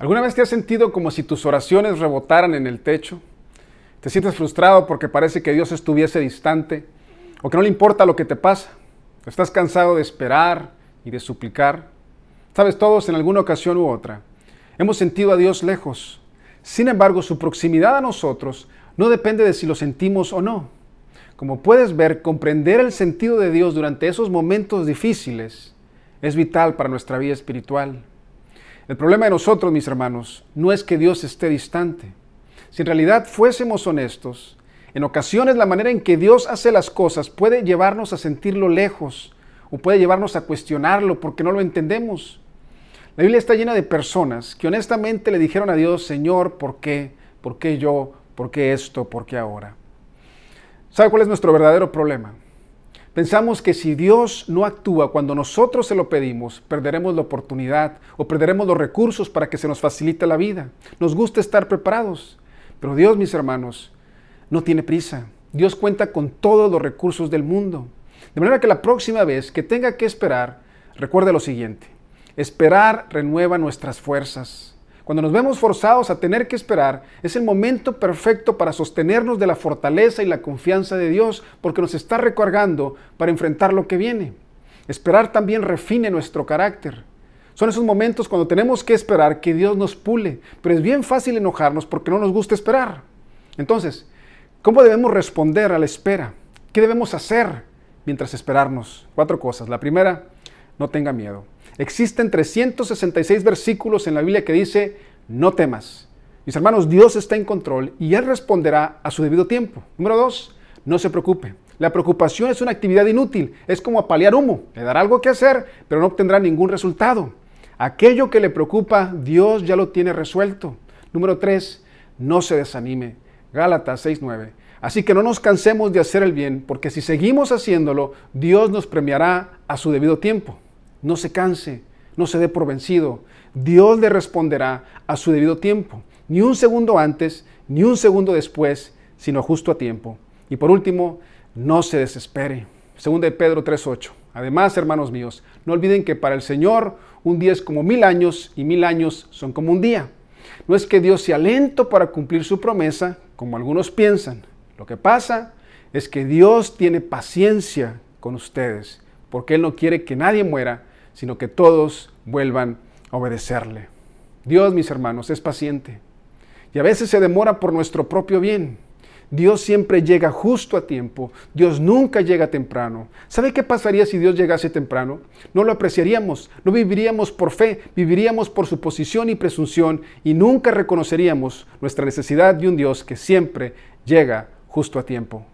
¿Alguna vez te has sentido como si tus oraciones rebotaran en el techo? ¿Te sientes frustrado porque parece que Dios estuviese distante o que no le importa lo que te pasa? ¿Estás cansado de esperar y de suplicar? Sabes, todos en alguna ocasión u otra hemos sentido a Dios lejos. Sin embargo, su proximidad a nosotros no depende de si lo sentimos o no. Como puedes ver, comprender el sentido de Dios durante esos momentos difíciles es vital para nuestra vida espiritual. El problema de nosotros, mis hermanos, no es que Dios esté distante. Si en realidad fuésemos honestos, en ocasiones la manera en que Dios hace las cosas puede llevarnos a sentirlo lejos o puede llevarnos a cuestionarlo porque no lo entendemos. La Biblia está llena de personas que honestamente le dijeron a Dios, Señor, ¿por qué? ¿Por qué yo? ¿Por qué esto? ¿Por qué ahora? ¿Sabe cuál es nuestro verdadero problema? Pensamos que si Dios no actúa cuando nosotros se lo pedimos, perderemos la oportunidad o perderemos los recursos para que se nos facilite la vida. Nos gusta estar preparados, pero Dios, mis hermanos, no tiene prisa. Dios cuenta con todos los recursos del mundo. De manera que la próxima vez que tenga que esperar, recuerde lo siguiente. Esperar renueva nuestras fuerzas. Cuando nos vemos forzados a tener que esperar, es el momento perfecto para sostenernos de la fortaleza y la confianza de Dios, porque nos está recargando para enfrentar lo que viene. Esperar también refine nuestro carácter. Son esos momentos cuando tenemos que esperar que Dios nos pule, pero es bien fácil enojarnos porque no nos gusta esperar. Entonces, ¿cómo debemos responder a la espera? ¿Qué debemos hacer mientras esperarnos? Cuatro cosas. La primera, no tenga miedo. Existen 366 versículos en la Biblia que dice, no temas. Mis hermanos, Dios está en control y Él responderá a su debido tiempo. Número dos, no se preocupe. La preocupación es una actividad inútil, es como apalear humo, le dará algo que hacer, pero no obtendrá ningún resultado. Aquello que le preocupa, Dios ya lo tiene resuelto. Número tres, No se desanime. Gálatas 6.9. Así que no nos cansemos de hacer el bien, porque si seguimos haciéndolo, Dios nos premiará a su debido tiempo. No se canse, no se dé por vencido. Dios le responderá a su debido tiempo, ni un segundo antes, ni un segundo después, sino justo a tiempo. Y por último, no se desespere. Según de Pedro 3:8. Además, hermanos míos, no olviden que para el Señor un día es como mil años y mil años son como un día. No es que Dios sea lento para cumplir su promesa, como algunos piensan. Lo que pasa es que Dios tiene paciencia con ustedes, porque Él no quiere que nadie muera, sino que todos vuelvan a obedecerle. Dios, mis hermanos, es paciente y a veces se demora por nuestro propio bien. Dios siempre llega justo a tiempo, Dios nunca llega temprano. ¿Sabe qué pasaría si Dios llegase temprano? No lo apreciaríamos, no viviríamos por fe, viviríamos por suposición y presunción y nunca reconoceríamos nuestra necesidad de un Dios que siempre llega justo a tiempo.